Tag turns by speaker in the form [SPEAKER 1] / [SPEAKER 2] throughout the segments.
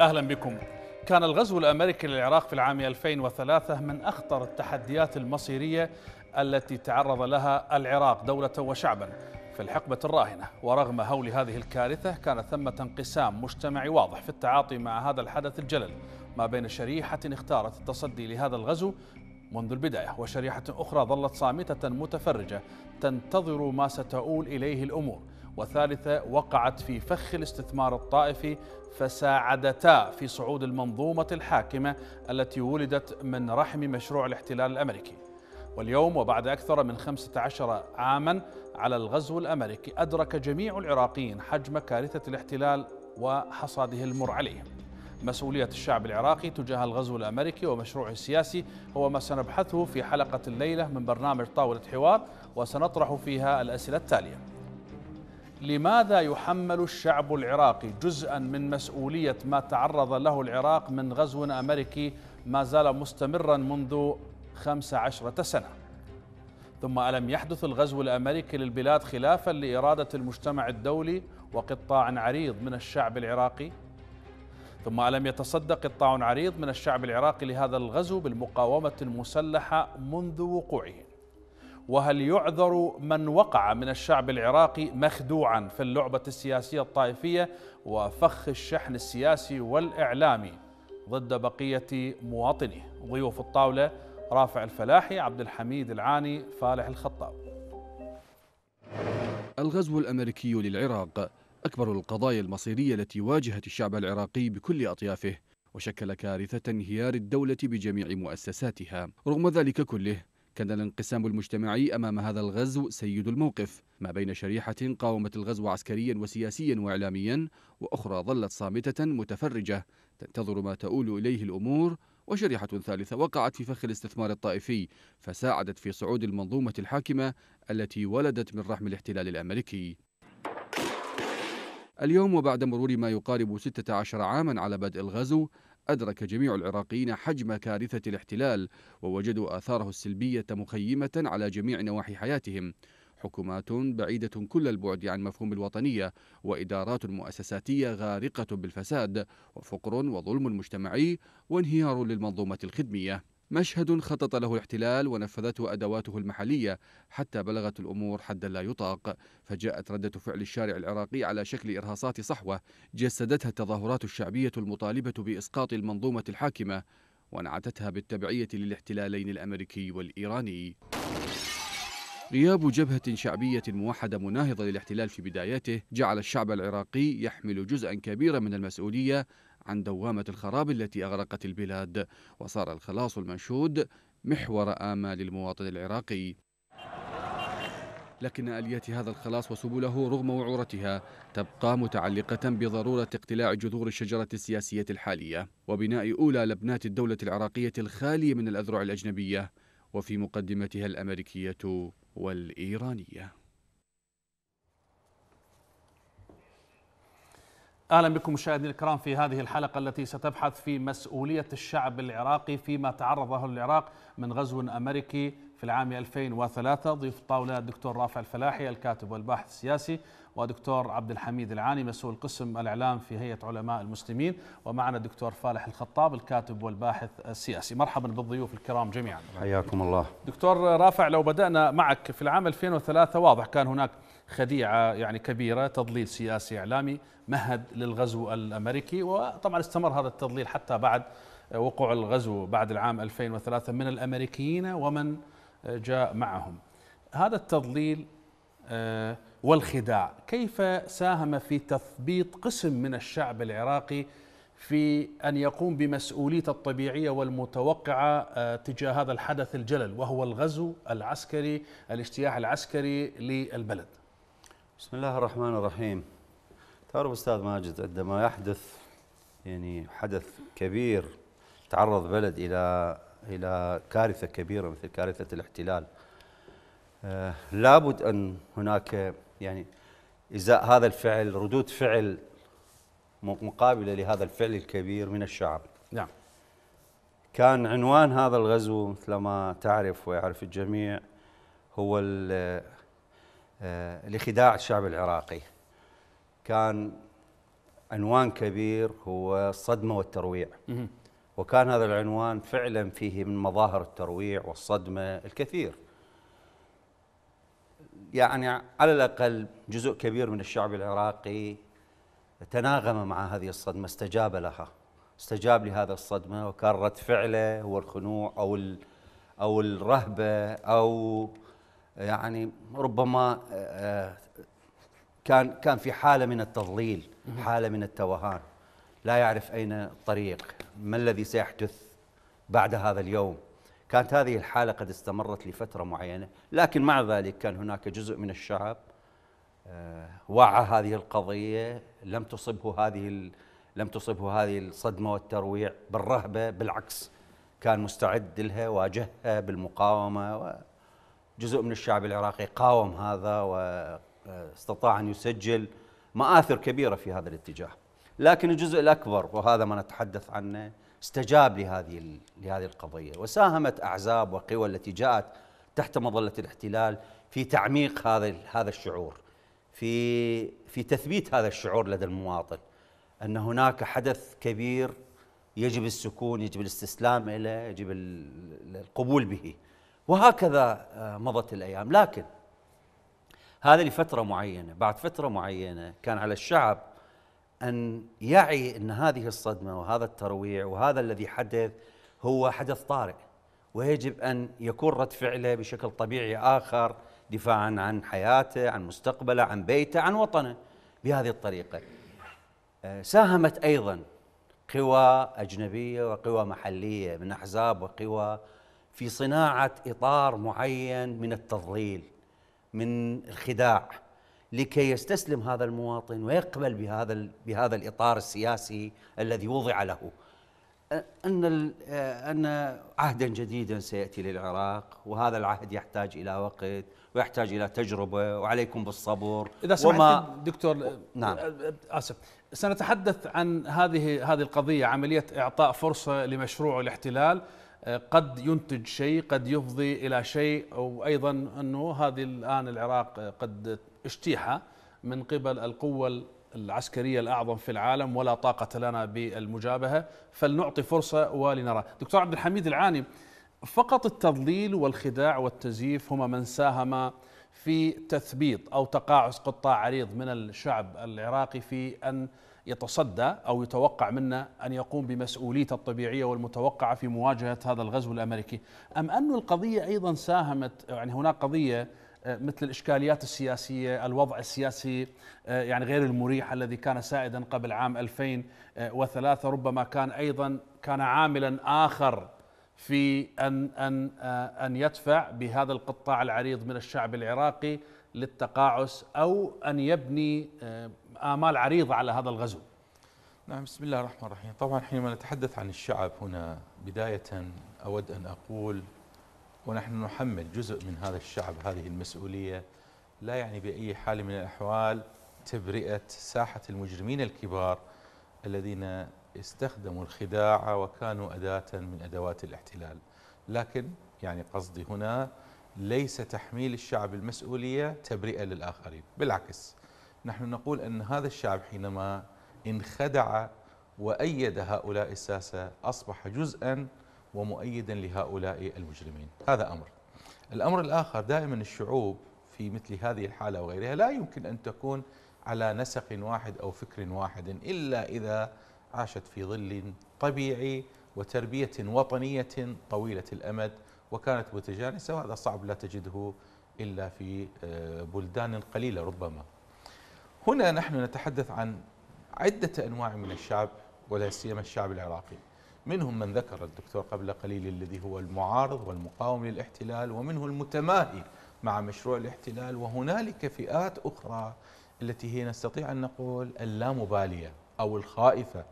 [SPEAKER 1] أهلا بكم كان الغزو الأمريكي للعراق في العام 2003 من أخطر التحديات المصيرية التي تعرض لها العراق دولة وشعبا في الحقبة الراهنة ورغم هول هذه الكارثة كان ثمة انقسام مجتمعي واضح في التعاطي مع هذا الحدث الجلل ما بين شريحة اختارت التصدي لهذا الغزو منذ البداية وشريحة أخرى ظلت صامتة متفرجة تنتظر ما ستؤول إليه الأمور وثالثة وقعت في فخ الاستثمار الطائفي فساعدتا في صعود المنظومة الحاكمة التي ولدت من رحم مشروع الاحتلال الأمريكي واليوم وبعد أكثر من 15 عاما على الغزو الأمريكي أدرك جميع العراقيين حجم كارثة الاحتلال وحصاده المر عليهم مسؤولية الشعب العراقي تجاه الغزو الأمريكي ومشروعه السياسي هو ما سنبحثه في حلقة الليلة من برنامج طاولة حوار وسنطرح فيها الأسئلة التالية لماذا يحمل الشعب العراقي جزءا من مسؤولية ما تعرض له العراق من غزو أمريكي ما زال مستمرا منذ خمس عشرة سنة ثم ألم يحدث الغزو الأمريكي للبلاد خلافا لإرادة المجتمع الدولي وقطاع عريض من الشعب العراقي ثم ألم يتصدق قطاع عريض من الشعب العراقي لهذا الغزو بالمقاومة المسلحة منذ وقوعه وهل يعذر من وقع من الشعب العراقي مخدوعا في اللعبة السياسية الطائفية وفخ الشحن السياسي والإعلامي ضد بقية مواطنيه ضيوف الطاولة رافع الفلاحي عبد الحميد العاني فالح الخطاب
[SPEAKER 2] الغزو الأمريكي للعراق أكبر القضايا المصيرية التي واجهت الشعب العراقي بكل أطيافه وشكل كارثة انهيار الدولة بجميع مؤسساتها رغم ذلك كله كان الانقسام المجتمعي أمام هذا الغزو سيد الموقف ما بين شريحة قاومت الغزو عسكريا وسياسيا وإعلاميا وأخرى ظلت صامتة متفرجة تنتظر ما تؤول إليه الأمور وشريحة ثالثة وقعت في فخ الاستثمار الطائفي فساعدت في صعود المنظومة الحاكمة التي ولدت من رحم الاحتلال الأمريكي اليوم وبعد مرور ما يقارب 16 عاما على بدء الغزو أدرك جميع العراقيين حجم كارثة الاحتلال ووجدوا آثاره السلبية مخيمة على جميع نواحي حياتهم حكومات بعيدة كل البعد عن مفهوم الوطنية وإدارات مؤسساتية غارقة بالفساد وفقر وظلم مجتمعي وانهيار للمنظومة الخدمية مشهد خطط له الاحتلال ونفذته أدواته المحلية حتى بلغت الأمور حدا لا يطاق فجاءت ردة فعل الشارع العراقي على شكل إرهاصات صحوة جسدتها التظاهرات الشعبية المطالبة بإسقاط المنظومة الحاكمة ونعتتها بالتبعية للاحتلالين الأمريكي والإيراني غياب جبهة شعبية موحدة مناهضة للاحتلال في بداياته جعل الشعب العراقي يحمل جزءا كبيرا من المسؤولية عن دوامة الخراب التي أغرقت البلاد وصار الخلاص المنشود محور آمال المواطن العراقي لكن أليات هذا الخلاص وسبله رغم وعورتها تبقى متعلقة بضرورة اقتلاع جذور الشجرة السياسية الحالية وبناء أولى لبنات الدولة العراقية الخالية من الأذرع الأجنبية وفي مقدمتها الأمريكية والإيرانية اهلا بكم مشاهدينا الكرام في هذه الحلقه التي
[SPEAKER 1] ستبحث في مسؤوليه الشعب العراقي فيما تعرض له العراق من غزو امريكي في العام 2003 ضيف الطاوله الدكتور رافع الفلاحي الكاتب والباحث السياسي ودكتور عبد الحميد العاني مسؤول قسم الاعلام في هيئه علماء المسلمين ومعنا الدكتور فالح الخطاب الكاتب والباحث السياسي مرحبا بالضيوف الكرام جميعا
[SPEAKER 3] حياكم الله
[SPEAKER 1] دكتور رافع لو بدانا معك في العام 2003 واضح كان هناك خديعة يعني كبيرة تضليل سياسي إعلامي مهد للغزو الأمريكي وطبعا استمر هذا التضليل حتى بعد وقوع الغزو بعد العام 2003 من الأمريكيين ومن جاء معهم هذا التضليل آه، والخداع كيف ساهم في تثبيط قسم من الشعب العراقي في ان يقوم بمسؤوليته الطبيعيه والمتوقعه آه، تجاه هذا الحدث الجلل وهو الغزو العسكري الاجتياح العسكري للبلد بسم الله
[SPEAKER 3] الرحمن الرحيم تعرف أستاذ ماجد عندما يحدث يعني حدث كبير تعرض بلد إلى إلى كارثة كبيرة مثل كارثة الاحتلال آه لابد أن هناك يعني إزاء هذا الفعل ردود فعل مقابلة لهذا الفعل الكبير من الشعب نعم كان عنوان هذا الغزو مثل ما تعرف ويعرف الجميع هو آه، لخداع الشعب العراقي كان عنوان كبير هو الصدمة والترويع وكان هذا العنوان فعلا فيه من مظاهر الترويع والصدمة الكثير يعني على الأقل جزء كبير من الشعب العراقي تناغم مع هذه الصدمة استجاب لها استجاب لهذا الصدمة وكان رد فعله هو الخنوع أو أو الرهبة أو يعني ربما آه، آه، كان كان في حاله من التضليل حاله من التوهان لا يعرف اين الطريق ما الذي سيحدث بعد هذا اليوم كانت هذه الحاله قد استمرت لفتره معينه لكن مع ذلك كان هناك جزء من الشعب آه، وعى هذه القضيه لم تصبه هذه لم تصبه هذه الصدمه والترويع بالرهبه بالعكس كان مستعد لها واجهها بالمقاومه جزء من الشعب العراقي قاوم هذا واستطاع أن يسجل مآثر كبيرة في هذا الاتجاه لكن الجزء الأكبر وهذا ما نتحدث عنه استجاب لهذه لهذه القضية وساهمت أحزاب وقوى التي جاءت تحت مظلة الاحتلال في تعميق هذا هذا الشعور في في تثبيت هذا الشعور لدى المواطن أن هناك حدث كبير يجب السكون يجب الاستسلام إليه يجب القبول به وهكذا آه، مضت الايام لكن هذا لفتره معينه بعد فتره معينه كان على الشعب ان يعي ان هذه الصدمه وهذا الترويع وهذا الذي حدث هو حدث طارئ ويجب ان يكون رد فعله بشكل طبيعي اخر دفاعا عن حياته عن مستقبله عن بيته عن وطنه بهذه الطريقه آه، ساهمت ايضا قوى اجنبيه وقوى محليه من احزاب وقوى في صناعه اطار معين من التضليل من الخداع لكي يستسلم هذا المواطن ويقبل بهذا بهذا الاطار السياسي الذي وضع له ان ان عهدا جديدا سياتي للعراق وهذا العهد يحتاج الى وقت ويحتاج الى تجربه وعليكم بالصبر اذا سمحت
[SPEAKER 1] دكتور نعم اسف سنتحدث عن هذه هذه القضيه عمليه اعطاء فرصه لمشروع الاحتلال قد ينتج شيء قد يفضي الى شيء وايضا انه هذه الان العراق قد اجتيح من قبل القوه العسكريه الاعظم في العالم ولا طاقه لنا بالمجابهه فلنعطي فرصه ولنرى. دكتور عبد الحميد العاني فقط التضليل والخداع والتزييف هما من ساهم في تثبيط او تقاعس قطاع عريض من الشعب العراقي في ان يتصدى أو يتوقع منا أن يقوم بمسؤوليته الطبيعية والمتوقعة في مواجهة هذا الغزو الأمريكي أم أن القضية أيضا ساهمت يعني هناك قضية آه، مثل الإشكاليات السياسية الوضع السياسي آه، يعني غير المريح الذي كان سائدا قبل عام 2003 ربما كان أيضا كان عاملا آخر في أن, أن, آه، أن يدفع بهذا القطاع العريض من الشعب العراقي للتقاعس أو أن يبني آمال عريضة على هذا الغزو نعم بسم الله الرحمن الرحيم
[SPEAKER 4] طبعا حينما نتحدث عن الشعب هنا بداية أود أن أقول ونحن نحمل جزء من هذا الشعب هذه المسؤولية لا يعني بأي حال من الأحوال تبرئة ساحة المجرمين الكبار الذين استخدموا الخداع وكانوا أداة من أدوات الاحتلال لكن يعني قصدي هنا ليس تحميل الشعب المسؤولية تبرئة للآخرين بالعكس نحن نقول أن هذا الشعب حينما انخدع وأيد هؤلاء الساسة أصبح جزءا ومؤيدا لهؤلاء المجرمين هذا أمر الأمر الآخر دائما الشعوب في مثل هذه الحالة وغيرها لا يمكن أن تكون على نسق واحد أو فكر واحد إلا إذا عاشت في ظل طبيعي وتربية وطنية طويلة الأمد وكانت متجانسة وهذا صعب لا تجده إلا في آه، بلدان قليلة ربما هنا نحن نتحدث عن عدة أنواع من الشعب ولا سيما الشعب العراقي منهم من ذكر الدكتور قبل قليل الذي هو المعارض والمقاوم للاحتلال ومنه المتماهي مع مشروع الاحتلال وهنالك فئات أخرى التي هي نستطيع أن نقول اللامبالية أو الخائفة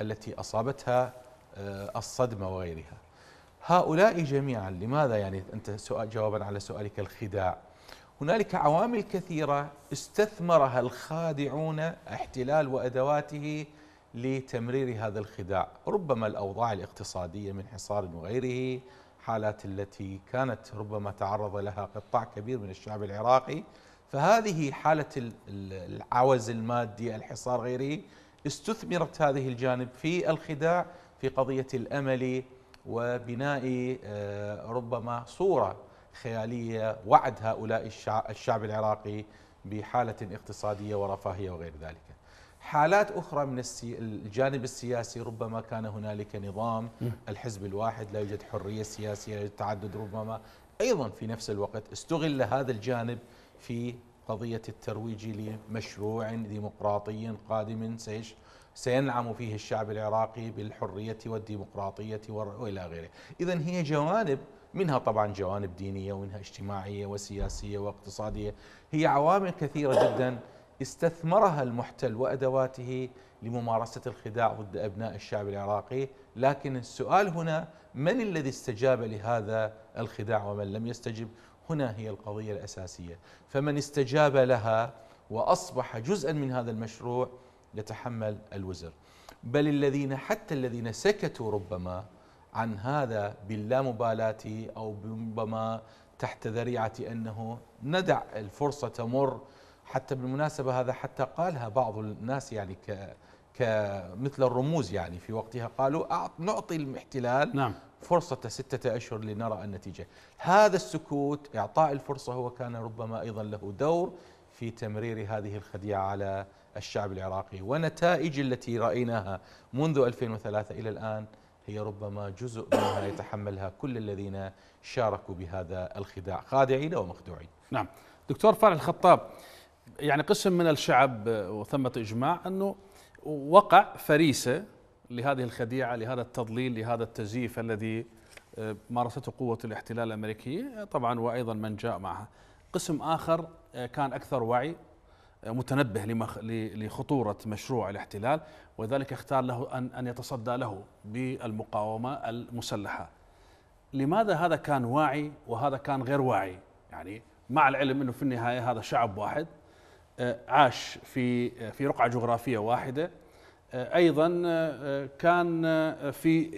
[SPEAKER 4] التي أصابتها آه، الصدمة وغيرها هؤلاء جميعا لماذا يعني أنت سؤال جوابا على سؤالك الخداع هنالك عوامل كثيرة استثمرها الخادعون احتلال وأدواته لتمرير هذا الخداع ربما الأوضاع الاقتصادية من حصار وغيره حالات التي كانت ربما تعرض لها قطاع كبير من الشعب العراقي فهذه حالة العوز المادي الحصار غيره استثمرت هذه الجانب في الخداع في قضية الأمل وبناء آه، ربما صورة خيالية وعد هؤلاء الشعب العراقي بحالة اقتصادية ورفاهية وغير ذلك حالات أخرى من الجانب السياسي ربما كان هنالك نظام الحزب الواحد لا يوجد حرية سياسية لا يوجد تعدد ربما أيضا في نفس الوقت استغل هذا الجانب في قضية الترويج لمشروع ديمقراطي قادم سيش سينعم فيه الشعب العراقي بالحرية والديمقراطية وإلى غيره إذا هي جوانب منها طبعا جوانب دينية ومنها اجتماعية وسياسية واقتصادية هي عوامل كثيرة جدا استثمرها المحتل وأدواته لممارسة الخداع ضد أبناء الشعب العراقي لكن السؤال هنا من الذي استجاب لهذا الخداع ومن لم يستجب هنا هي القضية الأساسية فمن استجاب لها وأصبح جزءا من هذا المشروع يتحمل الوزر بل الذين حتى الذين سكتوا ربما عن هذا باللامبالاة أو ربما تحت ذريعة أنه ندع الفرصة تمر حتى بالمناسبة هذا حتى قالها بعض الناس يعني ك كمثل الرموز يعني في وقتها قالوا نعطي الاحتلال نعم فرصة ستة أشهر لنرى النتيجة هذا السكوت إعطاء الفرصة هو كان ربما أيضا له دور في تمرير هذه الخديعة على الشعب العراقي ونتائج التي رأيناها منذ 2003 إلى الآن هي ربما جزء منها يتحملها كل الذين شاركوا بهذا الخداع خادعين ومخدوعين نعم دكتور فارح الخطاب يعني قسم من
[SPEAKER 1] الشعب وثمة إجماع أنه وقع فريسة لهذه الخديعة لهذا التضليل لهذا التزييف الذي آه، مارسته قوة الاحتلال الأمريكي طبعا وأيضا من جاء معها قسم آخر آه، كان أكثر وعي متنبه لخطورة مشروع الاحتلال وذلك اختار له أن أن يتصدى له بالمقاومة المسلحة لماذا هذا كان واعي وهذا كان غير واعي يعني مع العلم أنه في النهاية هذا شعب واحد آه، عاش في آه، في رقعة جغرافية واحدة آه، أيضا كان في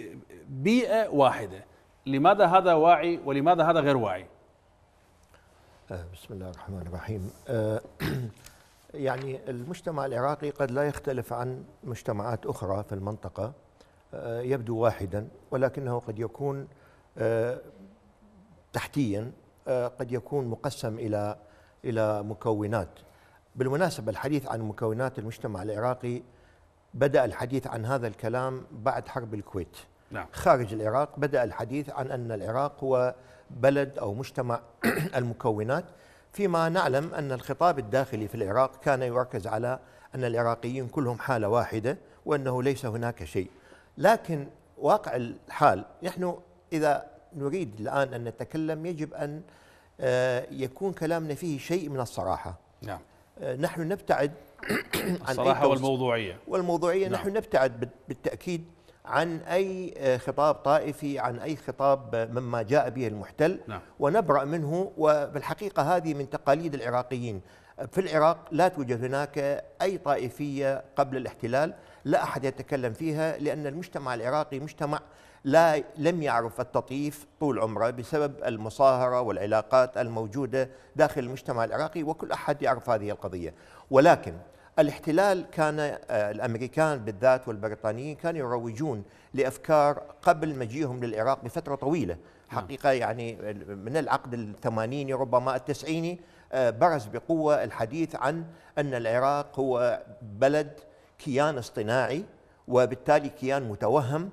[SPEAKER 1] بيئة واحدة لماذا هذا واعي ولماذا هذا غير واعي
[SPEAKER 5] بسم الله الرحمن الرحيم يعني المجتمع العراقي قد لا يختلف عن مجتمعات أخرى في المنطقة آه، يبدو واحدا ولكنه قد يكون آه، تحتيا آه، قد يكون مقسم إلى إلى مكونات بالمناسبة الحديث عن مكونات المجتمع العراقي بدأ الحديث عن هذا الكلام بعد حرب الكويت نعم. خارج العراق بدأ الحديث عن أن العراق هو بلد أو مجتمع المكونات فيما نعلم أن الخطاب الداخلي في العراق كان يركز على أن العراقيين كلهم حالة واحدة وأنه ليس هناك شيء لكن واقع الحال نحن إذا نريد الآن أن نتكلم يجب أن آه، يكون كلامنا فيه شيء من الصراحة نعم آه، نحن نبتعد
[SPEAKER 2] عن الصراحة والموضوعية والموضوعية نعم. نحن
[SPEAKER 5] نبتعد بالتأكيد عن أي آه، خطاب طائفي عن أي خطاب مما جاء به المحتل نعم. ونبرأ منه وبالحقيقة هذه من تقاليد العراقيين في العراق لا توجد هناك أي طائفية قبل الاحتلال لا أحد يتكلم فيها لأن المجتمع العراقي مجتمع لا لم يعرف التطييف طول عمره بسبب المصاهرة والعلاقات الموجودة داخل المجتمع العراقي وكل أحد يعرف هذه القضية ولكن الاحتلال كان آه، الامريكان بالذات والبريطانيين كانوا يروجون لافكار قبل مجيئهم للعراق بفتره طويله نعم. حقيقه يعني من العقد الثمانيني ربما التسعيني آه، برز بقوه الحديث عن ان العراق هو بلد كيان اصطناعي وبالتالي كيان متوهم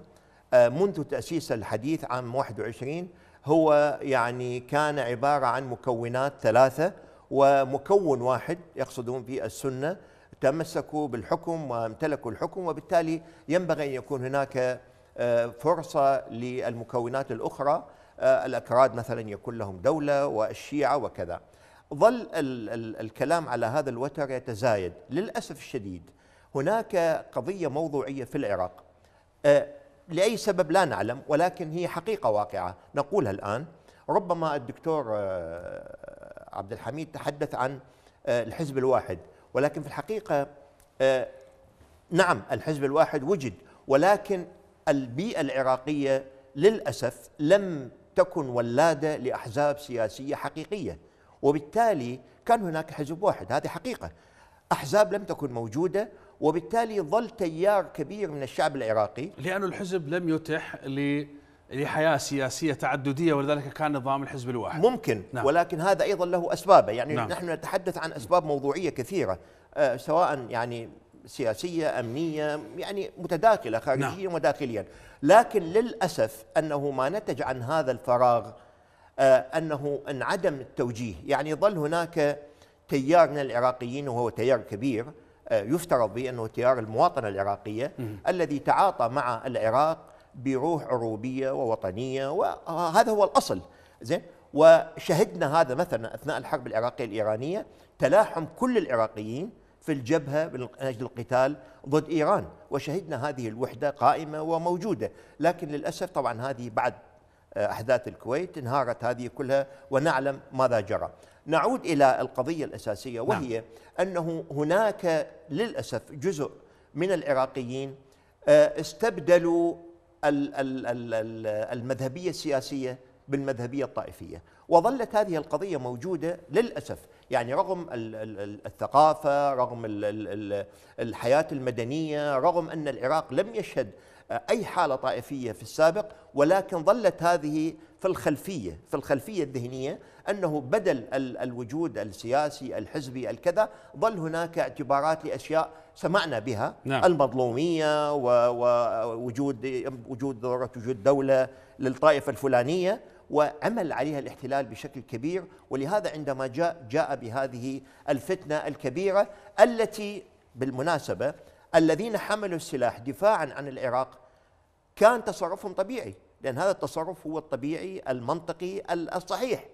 [SPEAKER 5] آه، منذ تاسيس الحديث عام 21 هو يعني كان عباره عن مكونات ثلاثه ومكون واحد يقصدون به السنه تمسكوا بالحكم وامتلكوا الحكم وبالتالي ينبغي أن يكون هناك آه، فرصة للمكونات الأخرى آه، الأكراد مثلا يكون لهم دولة والشيعة وكذا ظل الكلام على هذا الوتر يتزايد للأسف الشديد هناك قضية موضوعية في العراق آه، لأي سبب لا نعلم ولكن هي حقيقة واقعة نقولها الآن ربما الدكتور عبد الحميد تحدث عن الحزب الواحد ولكن في الحقيقة آه، نعم الحزب الواحد وجد ولكن البيئة العراقية للأسف لم تكن ولادة لأحزاب سياسية حقيقية وبالتالي كان هناك حزب واحد هذه حقيقة أحزاب لم تكن موجودة وبالتالي ظل تيار كبير من الشعب العراقي لأن الحزب
[SPEAKER 1] لم يتح لي لحياه سياسيه تعدديه ولذلك كان نظام الحزب الواحد ممكن
[SPEAKER 5] نعم. ولكن هذا ايضا له اسبابه يعني نعم. نحن نتحدث عن اسباب موضوعيه كثيره آه سواء يعني سياسيه امنيه يعني متداخله خارجيا نعم. وداخليا لكن للاسف انه ما نتج عن هذا الفراغ آه انه انعدم التوجيه يعني ظل هناك تيار من العراقيين وهو تيار كبير آه يفترض بانه تيار المواطنه العراقيه م. الذي تعاطى مع العراق بروح عروبيه ووطنيه وهذا آه، هو الاصل زين وشهدنا هذا مثلا اثناء الحرب العراقيه الايرانيه تلاحم كل العراقيين في الجبهه من اجل القتال ضد ايران وشهدنا هذه الوحده قائمه وموجوده لكن للاسف طبعا هذه بعد آه، احداث الكويت انهارت هذه كلها ونعلم ماذا جرى. نعود الى القضيه الاساسيه نعم. وهي نعم. انه هناك للاسف جزء من العراقيين آه، استبدلوا المذهبية السياسية بالمذهبية الطائفية وظلت هذه القضية موجودة للأسف يعني رغم الثقافة رغم الحياة المدنية رغم أن العراق لم يشهد أي حالة طائفية في السابق ولكن ظلت هذه في الخلفية في الخلفية الذهنية أنه بدل الوجود السياسي الحزبي الكذا ظل هناك اعتبارات لأشياء سمعنا بها نعم. المظلوميه ووجود وجود ضروره وجود دوله للطائفه الفلانيه وعمل عليها الاحتلال بشكل كبير ولهذا عندما جاء جاء بهذه الفتنه الكبيره التي بالمناسبه الذين حملوا السلاح دفاعا عن العراق كان تصرفهم طبيعي لان هذا التصرف هو الطبيعي المنطقي الصحيح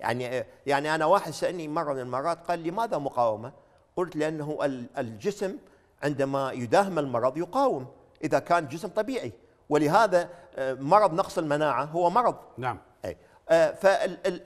[SPEAKER 5] يعني يعني انا واحد سالني مره من المرات قال لماذا مقاومه؟ قلت لانه الجسم عندما يداهم المرض يقاوم اذا كان جسم طبيعي ولهذا آه، مرض نقص المناعه هو مرض نعم اي آه،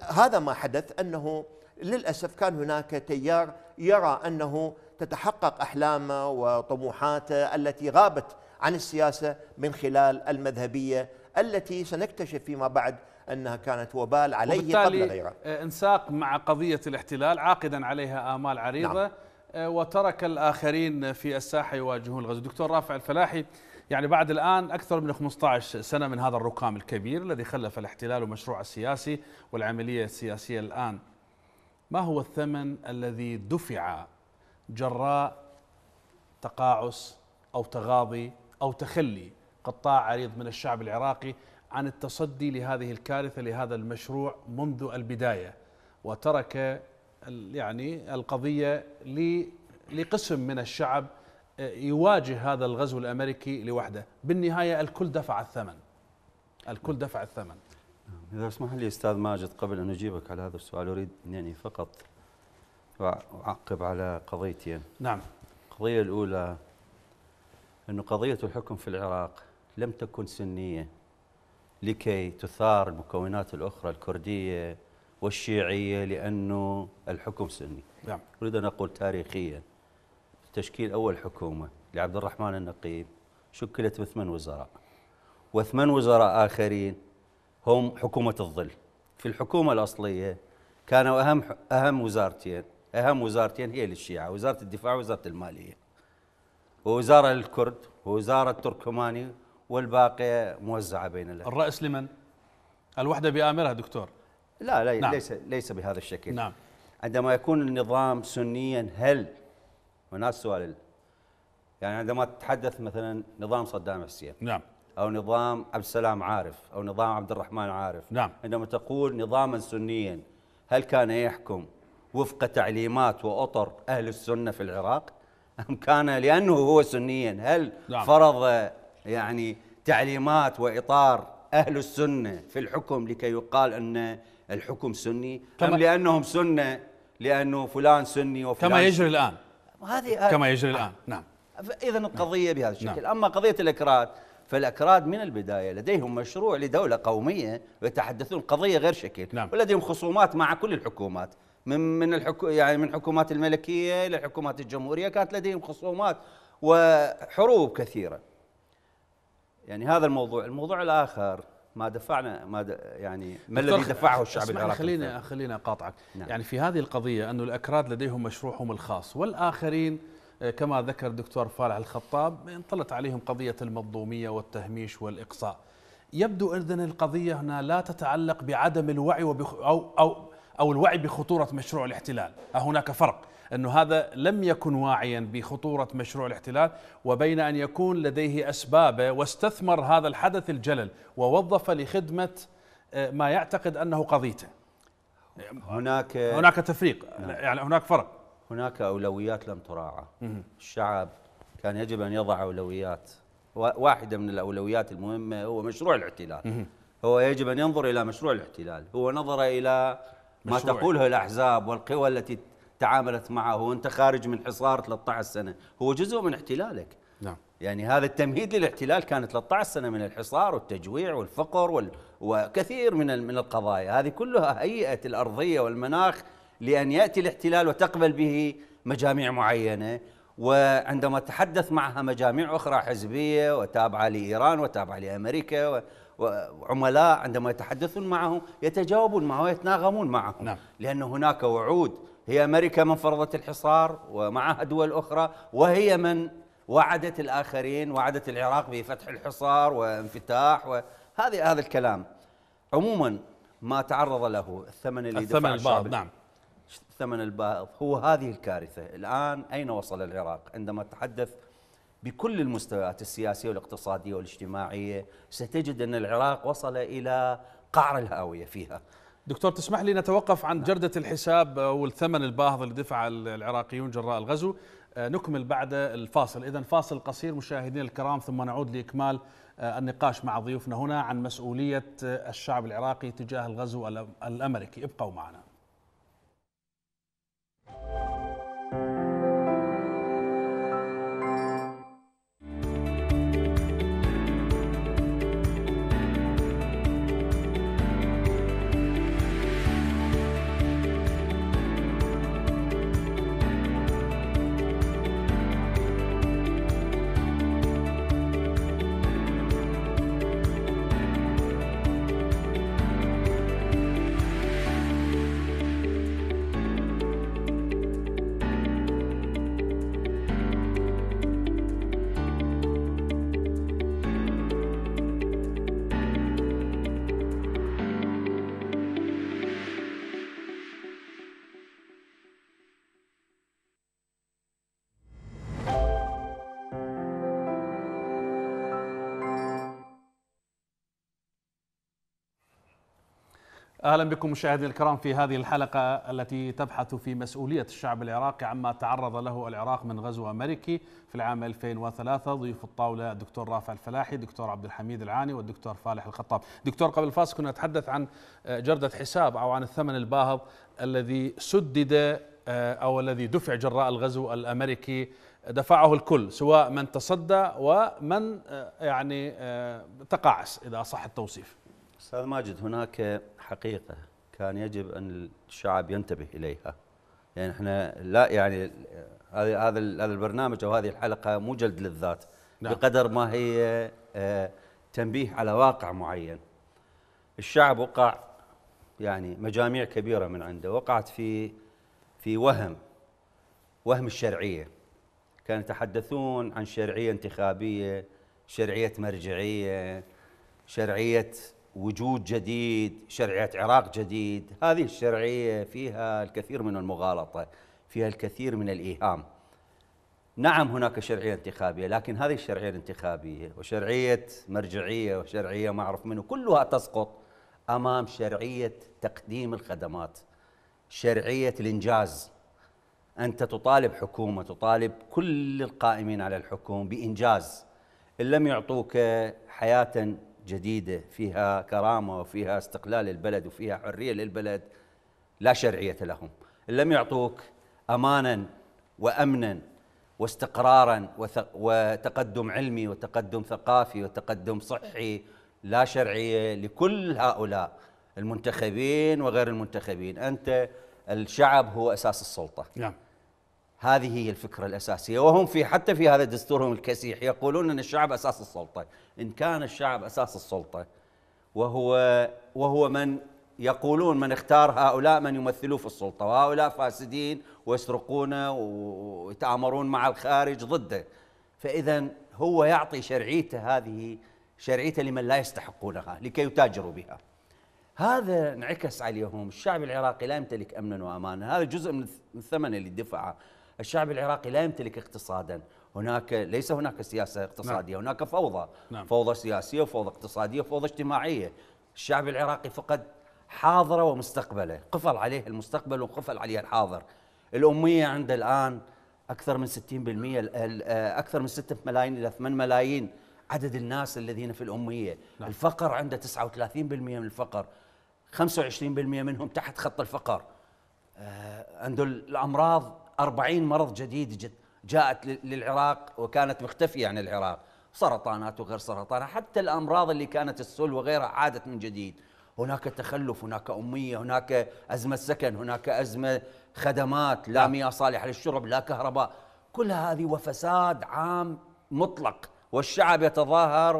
[SPEAKER 5] فهذا ما حدث انه للاسف كان هناك تيار يرى انه تتحقق احلامه وطموحاته التي غابت عن السياسه من خلال المذهبيه التي سنكتشف فيما بعد انها كانت وبال عليه قبل غيره.
[SPEAKER 1] آه، انساق مع قضيه الاحتلال عاقدا عليها امال عريضه نعم. آه، وترك الآخرين في الساحة يواجهون الغزو دكتور رافع الفلاحي يعني بعد الآن أكثر من 15 سنة من هذا الركام الكبير الذي خلف الاحتلال ومشروع السياسي والعملية السياسية الآن ما هو الثمن الذي دفع جراء تقاعس أو تغاضي أو تخلي قطاع عريض من الشعب العراقي عن التصدي لهذه الكارثة لهذا المشروع منذ البداية وترك يعني القضية لقسم من الشعب آه، يواجه هذا الغزو الأمريكي لوحده بالنهاية الكل دفع الثمن الكل دفع الثمن
[SPEAKER 3] نعم. إذا اسمح لي أستاذ ماجد قبل أن أجيبك على هذا السؤال أريد يعني فقط أعقب على قضيتين نعم القضية الأولى أن قضية الحكم في العراق لم تكن سنية لكي تثار المكونات الأخرى الكردية والشيعية لأنه الحكم سني نعم. أريد أن أقول تاريخيا تشكيل أول حكومة لعبد الرحمن النقيب شكلت بثمان وزراء وثمان وزراء آخرين هم حكومة الظل في الحكومة الأصلية كانوا أهم أهم وزارتين أهم وزارتين هي للشيعة وزارة الدفاع ووزارة المالية ووزارة للكرد ووزارة التركماني والباقية موزعة بين الأهل
[SPEAKER 1] الرأس لمن؟ الوحدة بآمرها دكتور
[SPEAKER 3] لا لا نعم. ليس ليس بهذا الشكل نعم عندما يكون النظام سنيا هل هنا السؤال يعني عندما تتحدث مثلا نظام صدام حسين نعم او نظام عبد السلام عارف او نظام عبد الرحمن عارف نعم عندما تقول نظاما سنيا هل كان يحكم وفق تعليمات واطر اهل السنه في العراق ام كان لانه هو سنيا هل نعم. فرض يعني تعليمات واطار اهل السنه في الحكم لكي يقال ان الحكم سني أم لأنهم سنة لأنه فلان سني وفلان كما يجري الآن هذه كما
[SPEAKER 1] يجري الآن نعم
[SPEAKER 3] إذا القضية بهذا الشكل نعم. أما قضية الإكراد فالأكراد من البداية لديهم مشروع لدولة قومية ويتحدثون قضية غير شكل نعم. ولديهم خصومات مع كل الحكومات من من الحكو يعني من حكومات الملكية إلى حكومات الجمهورية كانت لديهم خصومات وحروب كثيرة يعني هذا الموضوع الموضوع
[SPEAKER 1] الآخر ما دفعنا ما د... يعني ما الذي دفعه الشعب العراقي خلينا خلينا اقاطعك نعم. يعني في هذه القضيه انه الاكراد لديهم مشروعهم الخاص والاخرين آه، كما ذكر الدكتور فالح الخطاب انطلت عليهم قضيه المظلوميه والتهميش والاقصاء يبدو اذن القضيه هنا لا تتعلق بعدم الوعي وبخ... او او او الوعي بخطوره مشروع الاحتلال هناك فرق أنه هذا لم يكن واعيا بخطورة مشروع الاحتلال وبين أن يكون لديه أسبابه واستثمر هذا الحدث الجلل ووظف لخدمة آه، ما يعتقد أنه قضيته هناك هناك تفريق نعم. يعني هناك فرق هناك أولويات لم تراعى
[SPEAKER 3] الشعب كان يجب أن يضع أولويات واحدة من الأولويات المهمة هو مشروع الاحتلال هو يجب أن ينظر إلى مشروع الاحتلال هو نظر إلى ما تقوله الأحزاب والقوى التي تعاملت معه وانت خارج من حصار 13 سنه هو جزء من احتلالك نعم يعني هذا التمهيد للاحتلال كان 13 سنه من الحصار والتجويع والفقر وال... وكثير من من القضايا هذه كلها هيئت الارضيه والمناخ لان ياتي الاحتلال وتقبل به مجاميع معينه وعندما تحدث معها مجاميع اخرى حزبيه وتابعه لايران وتابعه لامريكا و... وعملاء عندما يتحدثون معه يتجاوبون معه ويتناغمون معه نعم. لأن هناك وعود هي أمريكا من فرضت الحصار ومعها دول أخرى وهي من وعدت الآخرين وعدت العراق بفتح الحصار وانفتاح وهذه هذا الكلام عموما ما تعرض له الثمن اللي الثمن الباهظ نعم الثمن البائض هو هذه الكارثة الآن أين وصل العراق عندما تحدث بكل المستويات السياسية والاقتصادية والاجتماعية
[SPEAKER 1] ستجد أن العراق وصل إلى قعر الهاوية فيها دكتور تسمح لي نتوقف عن نعم. جردة الحساب والثمن الباهظ اللي دفع العراقيون جراء الغزو آه، نكمل بعد الفاصل إذا فاصل قصير مشاهدينا الكرام ثم نعود لإكمال آه، النقاش مع ضيوفنا هنا عن مسؤولية آه، الشعب العراقي تجاه الغزو الأمريكي ابقوا معنا اهلا بكم مشاهدينا الكرام في هذه الحلقه التي تبحث في مسؤوليه الشعب العراقي عما تعرض له العراق من غزو امريكي في العام 2003 ضيوف الطاوله الدكتور رافع الفلاحي، الدكتور عبد الحميد العاني والدكتور فالح الخطاب. دكتور قبل الفاصل كنا نتحدث عن آه، جرده حساب او عن الثمن الباهظ الذي سدد آه، او الذي دفع جراء الغزو الامريكي دفعه الكل سواء من تصدى ومن آه، يعني تقاعس اذا صح التوصيف.
[SPEAKER 3] استاذ ماجد هناك حقيقة كان يجب أن الشعب ينتبه إليها يعني احنا لا يعني هذا هذا هذا البرنامج او هذه الحلقه مو جلد للذات نعم. بقدر ما هي آه، تنبيه على واقع معين الشعب وقع يعني مجاميع كبيره من عنده وقعت في في وهم وهم الشرعيه كانوا يتحدثون عن شرعيه انتخابيه شرعيه مرجعيه شرعيه وجود جديد شرعية عراق جديد هذه الشرعية فيها الكثير من المغالطة فيها الكثير من الإيهام نعم هناك شرعية انتخابية لكن هذه الشرعية الانتخابية وشرعية مرجعية وشرعية ما أعرف منه كلها تسقط أمام شرعية تقديم الخدمات شرعية الإنجاز أنت تطالب حكومة تطالب كل القائمين على الحكومة بإنجاز إن لم يعطوك حياة جديدة فيها كرامة وفيها استقلال البلد وفيها حرية للبلد لا شرعية لهم إن لم يعطوك أمانا وأمنا واستقرارا وتقدم علمي وتقدم ثقافي وتقدم صحي لا شرعية لكل هؤلاء المنتخبين وغير المنتخبين أنت الشعب هو أساس السلطة نعم هذه هي الفكرة الأساسية وهم في حتى في هذا دستورهم الكسيح يقولون أن الشعب أساس السلطة إن كان الشعب أساس السلطة وهو وهو من يقولون من اختار هؤلاء من يمثلوه في السلطة وهؤلاء فاسدين ويسرقون ويتآمرون مع الخارج ضده فإذا هو يعطي شرعيته هذه شرعيته لمن لا يستحقونها لكي يتاجروا بها هذا انعكس عليهم الشعب العراقي لا يمتلك أمنا وأمانا هذا جزء من الثمن اللي دفعه الشعب العراقي لا يمتلك اقتصادا هناك ليس هناك سياسه اقتصاديه نعم. هناك فوضى نعم. فوضى سياسيه وفوضى اقتصاديه وفوضى اجتماعيه الشعب العراقي فقد حاضره ومستقبله قفل عليه المستقبل وقفل عليه الحاضر الاميه عند الان اكثر من 60% آه، اكثر من 6 ملايين الى 8 ملايين عدد الناس الذين في الاميه نعم. الفقر عنده 39% من الفقر 25% منهم تحت خط الفقر آه، عنده الامراض 40 مرض جديد جد جاءت للعراق وكانت مختفية عن العراق سرطانات وغير سرطانات حتى الأمراض اللي كانت السل وغيرها عادت من جديد هناك تخلف هناك أمية هناك أزمة سكن هناك أزمة خدمات لا نعم. مياه صالحة للشرب لا كهرباء كل هذه وفساد عام مطلق والشعب يتظاهر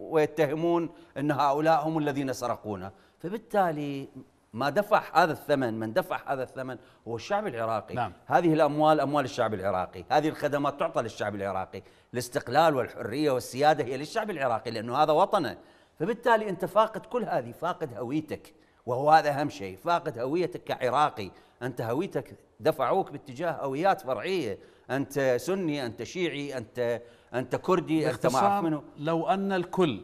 [SPEAKER 3] ويتهمون أن هؤلاء هم الذين سرقونا فبالتالي ما دفع هذا الثمن من دفع هذا الثمن هو الشعب العراقي نعم. هذه الأموال أموال الشعب العراقي هذه الخدمات تعطى للشعب العراقي الاستقلال والحرية والسيادة هي للشعب العراقي لأنه هذا وطنه فبالتالي أنت فاقد كل هذه فاقد هويتك وهو هذا أهم شيء فاقد هويتك كعراقي أنت هويتك دفعوك باتجاه هويات فرعية أنت سني
[SPEAKER 1] أنت شيعي أنت أنت كردي أنت ما أعرف منه لو أن الكل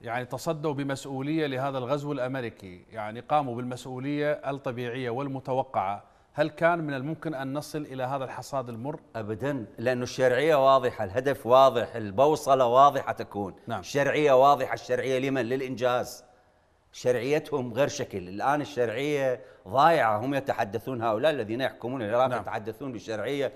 [SPEAKER 1] يعني تصدوا بمسؤولية لهذا الغزو الأمريكي يعني قاموا بالمسؤولية الطبيعية والمتوقعة هل كان من الممكن أن نصل إلى هذا الحصاد المر؟ أبدا
[SPEAKER 3] لانه الشرعية واضحة الهدف واضح البوصلة واضحة تكون نعم. الشرعية واضحة الشرعية لمن؟ للإنجاز شرعيتهم غير شكل الآن الشرعية ضايعة هم يتحدثون هؤلاء الذين يحكمون العراق نعم. يتحدثون بشرعية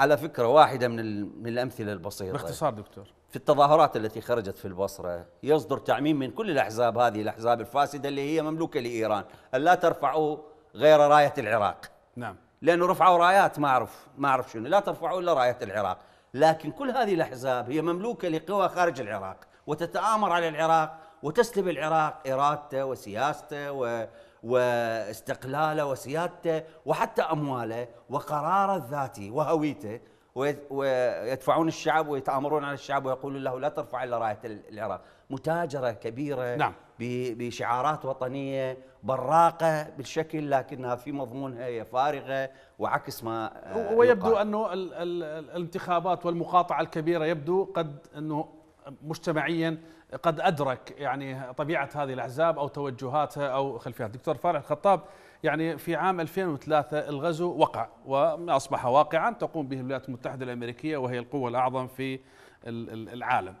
[SPEAKER 3] على فكرة واحدة من, من الأمثلة البسيطة باختصار دكتور في التظاهرات التي خرجت في البصرة يصدر تعميم من كل الأحزاب هذه الأحزاب الفاسدة اللي هي مملوكة لإيران ألا ترفعوا غير راية العراق نعم لأنه رفعوا رايات ما أعرف ما أعرف شنو لا ترفعوا إلا راية العراق لكن كل هذه الأحزاب هي مملوكة لقوى خارج العراق وتتآمر على العراق وتسلب العراق إرادته وسياسته و... واستقلاله وسيادته وحتى أمواله وقراره الذاتي وهويته ويدفعون الشعب ويتآمرون على الشعب ويقولون له لا ترفع إلا راية العراق متاجرة كبيرة نعم. بشعارات وطنية براقة بالشكل
[SPEAKER 1] لكنها في مضمونها هي فارغة
[SPEAKER 3] وعكس ما آه، ويبدو
[SPEAKER 1] يقال. أنه ال ال الانتخابات والمقاطعة الكبيرة يبدو قد أنه مجتمعيا قد أدرك يعني طبيعة هذه الأحزاب أو توجهاتها أو خلفيات دكتور فارح الخطاب يعني في عام 2003 الغزو وقع وأصبح واقعا تقوم به الولايات المتحدة الأمريكية وهي القوة الأعظم في العالم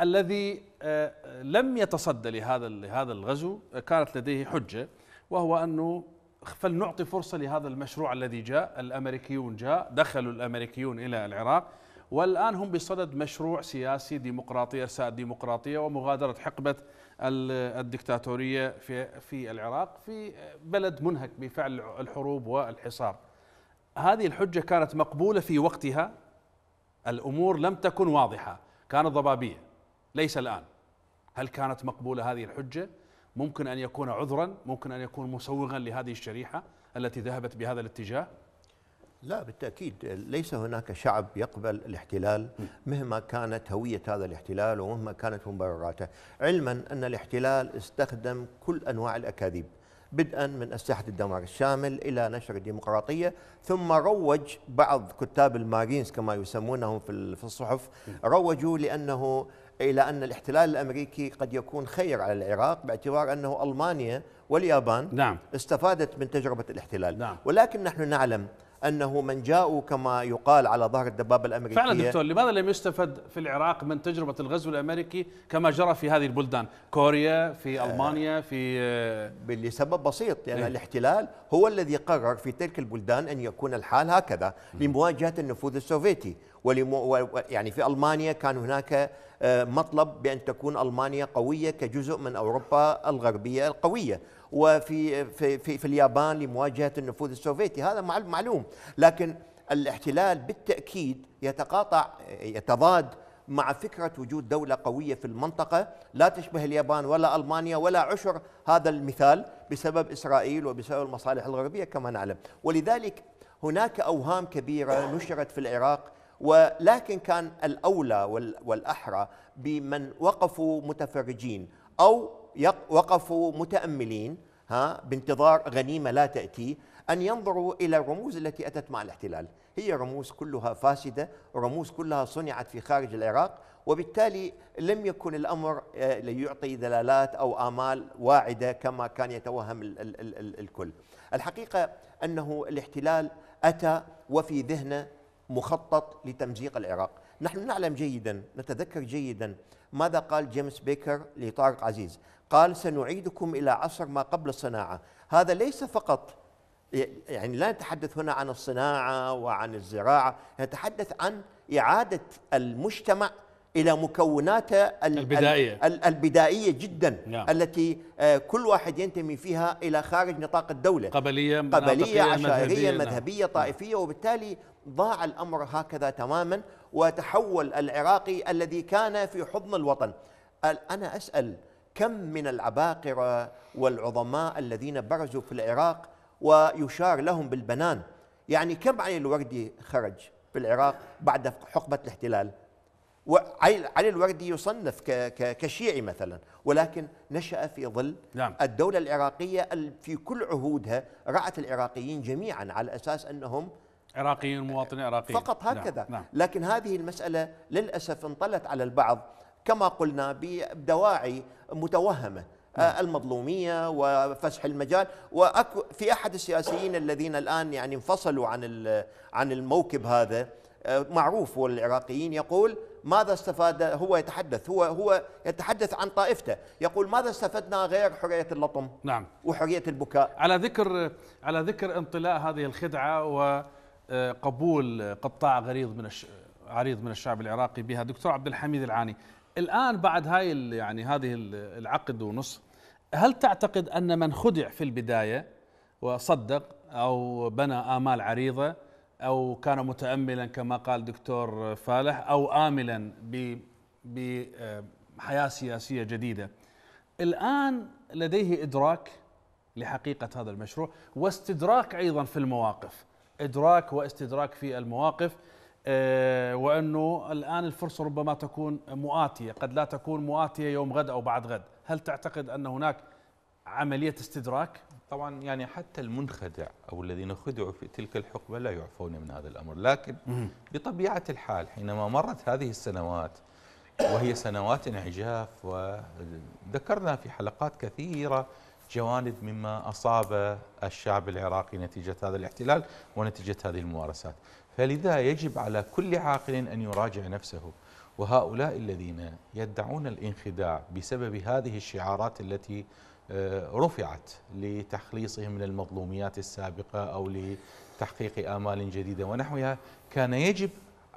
[SPEAKER 1] الذي آه، لم يتصدى لهذا لهذا الغزو كانت لديه حجة وهو أنه فلنعطي فرصة لهذا المشروع الذي جاء الأمريكيون جاء دخلوا الأمريكيون إلى العراق والآن هم بصدد مشروع سياسي ديمقراطي إرساء ديمقراطيه ومغادرة حقبة الدكتاتورية في في العراق في بلد منهك بفعل الحروب والحصار هذه الحجة كانت مقبولة في وقتها الأمور لم تكن واضحة كانت ضبابية ليس الآن هل كانت مقبولة هذه الحجة ممكن أن يكون عذرا ممكن أن يكون مسوغا لهذه الشريحة التي ذهبت بهذا الاتجاه
[SPEAKER 5] لا بالتأكيد ليس هناك شعب يقبل الاحتلال مهما كانت هوية هذا الاحتلال ومهما كانت مبرراته علما أن الاحتلال استخدم كل أنواع الأكاذيب بدءا من أسلحة الدمار الشامل إلى نشر الديمقراطية ثم روج بعض كتاب المارينز كما يسمونهم في الصحف روجوا لأنه إلى أن الاحتلال الأمريكي قد يكون خير على العراق باعتبار أنه ألمانيا واليابان نعم. استفادت من تجربة الاحتلال نعم. ولكن نحن نعلم انه من جاءوا كما يقال على ظهر الدبابه الامريكيه فعلا دكتور
[SPEAKER 1] لماذا لم يستفد في العراق من تجربه الغزو الامريكي كما جرى في هذه
[SPEAKER 5] البلدان كوريا في آه، المانيا في لسبب آه، بسيط يعني إيه؟ الاحتلال هو الذي قرر في تلك البلدان ان يكون الحال هكذا لمواجهه النفوذ السوفيتي ولمو يعني في المانيا كان هناك آه، مطلب بان تكون المانيا قويه كجزء من اوروبا الغربيه القويه وفي في, في, في اليابان لمواجهة النفوذ السوفيتي هذا معلوم لكن الاحتلال بالتأكيد يتقاطع يتضاد مع فكرة وجود دولة قوية في المنطقة لا تشبه اليابان ولا ألمانيا ولا عشر هذا المثال بسبب إسرائيل وبسبب المصالح الغربية كما نعلم ولذلك هناك أوهام كبيرة نشرت في العراق ولكن كان الأولى والأحرى بمن وقفوا متفرجين أو وقفوا متأملين ها بانتظار غنيمة لا تأتي أن ينظروا إلى الرموز التي أتت مع الاحتلال هي رموز كلها فاسدة رموز كلها صنعت في خارج العراق وبالتالي لم يكن الأمر آه، ليعطي دلالات أو آمال واعدة كما كان يتوهم ال ال ال ال الكل الحقيقة أنه الاحتلال أتى وفي ذهنه مخطط لتمزيق العراق نحن نعلم جيدا نتذكر جيدا ماذا قال جيمس بيكر لطارق عزيز قال سنعيدكم إلى عصر ما قبل الصناعة هذا ليس فقط يعني لا نتحدث هنا عن الصناعة وعن الزراعة نتحدث عن إعادة المجتمع إلى مكوناته البدائية البدائية جدا نعم. التي آه، كل واحد ينتمي فيها إلى خارج نطاق الدولة
[SPEAKER 1] قبلية قبلية عشائرية مذهبية, نعم. مذهبية
[SPEAKER 5] نعم. طائفية وبالتالي ضاع الأمر هكذا تماما وتحول العراقي الذي كان في حضن الوطن أنا أسأل كم من العباقرة والعظماء الذين برزوا في العراق ويشار لهم بالبنان يعني كم علي الوردي خرج في العراق بعد حقبة الاحتلال وعلي الوردي يصنف كشيعي مثلا ولكن نشأ في ظل نعم. الدولة العراقية في كل عهودها رأت العراقيين جميعا على أساس أنهم
[SPEAKER 1] عراقيين مواطنين عراقيين فقط نعم، هكذا نعم. نعم.
[SPEAKER 5] لكن هذه المسألة للأسف انطلت على البعض كما قلنا بدواعي متوهمه آه، نعم. المظلوميه وفسح المجال وفي احد السياسيين الذين الان يعني انفصلوا عن عن الموكب هذا آه، معروف والعراقيين يقول ماذا استفاد هو يتحدث هو هو يتحدث عن طائفته يقول ماذا استفدنا غير حريه اللطم نعم وحريه البكاء
[SPEAKER 1] على ذكر على ذكر انطلاء هذه الخدعه وقبول آه، قطاع غريض من الش... عريض من الشعب العراقي بها دكتور عبد الحميد العاني الان بعد هاي يعني هذه العقد ونصف هل تعتقد ان من خدع في البدايه وصدق او بنى امال عريضه او كان متاملا كما قال دكتور فالح او املا بحياه سياسيه جديده الان لديه ادراك لحقيقه هذا المشروع واستدراك ايضا في المواقف ادراك واستدراك في المواقف آه، وأنه الآن الفرصة ربما تكون مؤاتية قد لا تكون مؤاتية يوم غد أو
[SPEAKER 4] بعد غد هل تعتقد أن
[SPEAKER 1] هناك عملية استدراك؟ طبعا يعني حتى
[SPEAKER 4] المنخدع أو الذين خدعوا في تلك الحقبة لا يعفون من هذا الأمر لكن بطبيعة الحال حينما مرت هذه السنوات وهي سنوات انعجاف وذكرنا في حلقات كثيرة جوانب مما أصاب الشعب العراقي نتيجة هذا الاحتلال ونتيجة هذه الممارسات فلذا يجب على كل عاقل أن يراجع نفسه وهؤلاء الذين يدعون الانخداع بسبب هذه الشعارات التي آه، رفعت لتخليصهم من المظلوميات السابقة أو لتحقيق آمال جديدة ونحوها كان يجب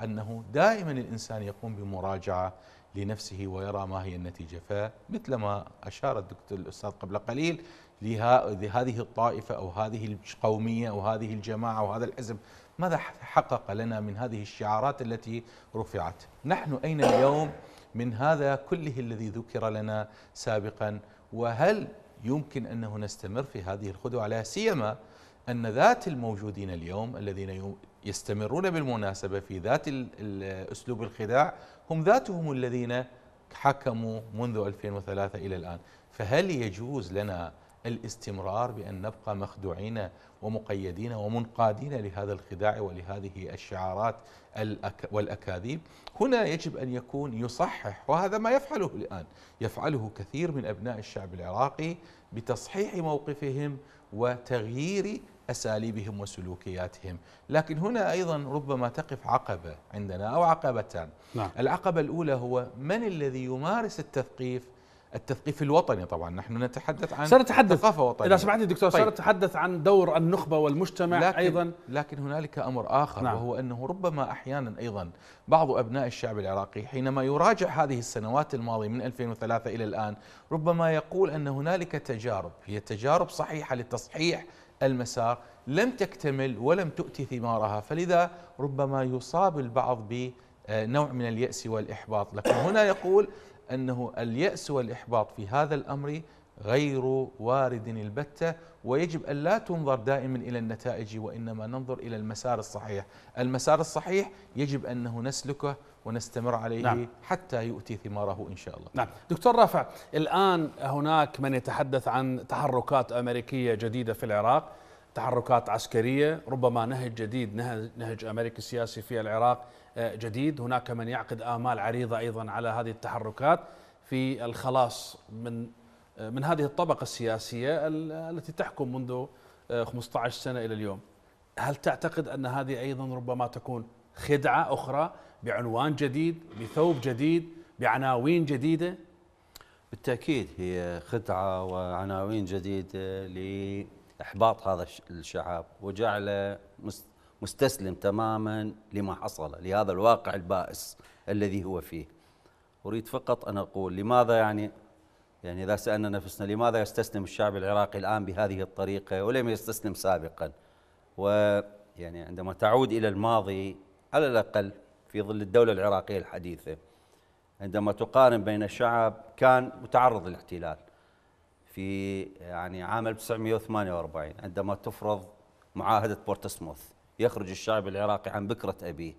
[SPEAKER 4] أنه دائما الإنسان يقوم بمراجعة لنفسه ويرى ما هي النتيجة فمثل ما أشار الدكتور الأستاذ قبل قليل لهذه الطائفة أو هذه القومية أو هذه الجماعة أو هذا الحزب ماذا حقق لنا من هذه الشعارات التي رفعت نحن أين اليوم من هذا كله الذي ذكر لنا سابقا وهل يمكن أنه نستمر في هذه الخدوة على سيما أن ذات الموجودين اليوم الذين يستمرون بالمناسبة في ذات أسلوب الخداع هم ذاتهم الذين حكموا منذ 2003 إلى الآن فهل يجوز لنا الاستمرار بأن نبقى مخدوعين ومقيدين ومنقادين لهذا الخداع ولهذه الشعارات والأكاذيب هنا يجب أن يكون يصحح وهذا ما يفعله الآن يفعله كثير من أبناء الشعب العراقي بتصحيح موقفهم وتغيير أساليبهم وسلوكياتهم لكن هنا أيضا ربما تقف عقبة عندنا أو عقبتان نعم. العقبة الأولى هو من الذي يمارس التثقيف التثقيف الوطني طبعا نحن نتحدث عن سنتحدث ثقافة وطنية إذا سمحت دكتور طيب. سنتحدث عن دور النخبة والمجتمع لكن أيضا لكن هنالك أمر آخر نعم. وهو أنه ربما أحيانا أيضا بعض أبناء الشعب العراقي حينما يراجع هذه السنوات الماضية من 2003 إلى الآن ربما يقول أن هنالك تجارب هي تجارب صحيحة لتصحيح المسار لم تكتمل ولم تؤتي ثمارها فلذا ربما يصاب البعض ب نوع من اليأس والإحباط لكن هنا يقول أنه اليأس والإحباط في هذا الأمر غير وارد البتة ويجب أن لا تنظر دائما إلى النتائج وإنما ننظر إلى المسار الصحيح المسار الصحيح يجب أنه نسلكه ونستمر عليه نعم. حتى يؤتي ثماره إن شاء الله نعم دكتور رافع
[SPEAKER 1] الآن هناك من يتحدث عن تحركات أمريكية جديدة في العراق تحركات عسكرية ربما نهج جديد نهج أمريكي سياسي في العراق جديد هناك من يعقد آمال عريضة أيضا على هذه التحركات في الخلاص من من هذه الطبقة السياسية التي تحكم منذ 15 آه، سنة إلى اليوم هل تعتقد أن هذه أيضا ربما تكون خدعة أخرى بعنوان جديد بثوب جديد بعناوين جديدة
[SPEAKER 3] بالتأكيد هي خدعة وعناوين جديدة لإحباط هذا الشعب وجعله مستسلم تماما لما حصل لهذا الواقع البائس الذي هو فيه أريد فقط أن أقول لماذا يعني يعني إذا سألنا نفسنا لماذا يستسلم الشعب العراقي الآن بهذه الطريقة ولم يستسلم سابقا ويعني عندما تعود إلى الماضي على الأقل في ظل الدولة العراقية الحديثة عندما تقارن بين شعب كان متعرض للاحتلال في يعني عام 1948 عندما تفرض معاهدة بورتسموث يخرج الشعب العراقي عن بكرة أبيه